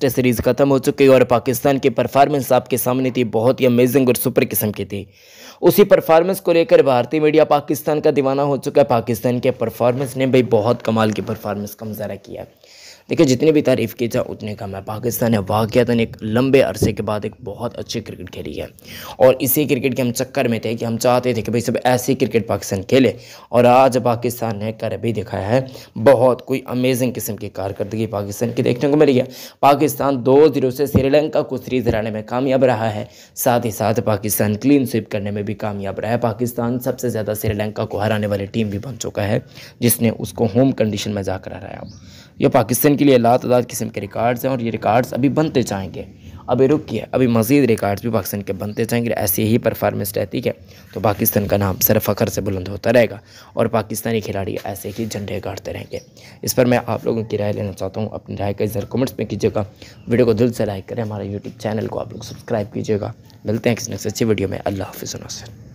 test series खत्म हो चुकी और पाकिस्तान की परफॉर्मेंस आपके सामने थी बहुत ही अमेजिंग और सुपर किस्म की थी उसी परफॉर्मेंस को लेकर भारतीय मीडिया पाकिस्तान का दीवाना हो चुका है पाकिस्तान के परफॉर्मेंस ने भाई बहुत कमाल की परफॉर्मेंस का मुजहरा किया देखिए जितनी भी तारीफ की जाए उतने कम है पाकिस्तान ने वाक़ता एक लंबे अरसे के बाद एक बहुत अच्छी क्रिकेट खेली है और इसी क्रिकेट के हम चक्कर में थे कि हम चाहते थे कि भाई सब ऐसी क्रिकेट पाकिस्तान खेले और आज पाकिस्तान ने कर भी दिखाया है बहुत कोई अमेजिंग किस्म की कारकर्दगी पाकिस्तान की देखने को मिली है पाकिस्तान दो जीरो से श्रीलंका को सीरीज हराने में कामयाब रहा है साथ ही साथ पाकिस्तान क्लीन स्वीप करने में भी कामयाब रहा है पाकिस्तान सबसे ज़्यादा श्रीलंका को हराने वाली टीम भी बन चुका है जिसने उसको होम कंडीशन में जाकर हराया यह पाकिस्तान के लिए ला तदाद किस्म के रिकॉर्ड्स हैं और ये रिकॉर्ड्स अभी बनते जाएंगे अभी रुकिए अभी मज़ीद रिकॉर्ड्स भी पाकिस्तान के बनते जाएंगे ऐसी ही परफार्मेंस रहती है तो पाकिस्तान का नाम सर फ़खर से बुलंद होता रहेगा और पाकिस्तानी खिलाड़ी ऐसे ही झंडे गाड़ते रहेंगे इस पर मैं आप लोगों की राय लेना चाहता हूँ अपनी राय का इधर कमेंट्स में कीजिएगा वीडियो को दिल से लाइक करें हमारे यूट्यूब चैनल को आप लोग सब्सक्राइब कीजिएगा मिलते हैं किसी नक्स अच्छी वीडियो में अल्लाह हाफिज़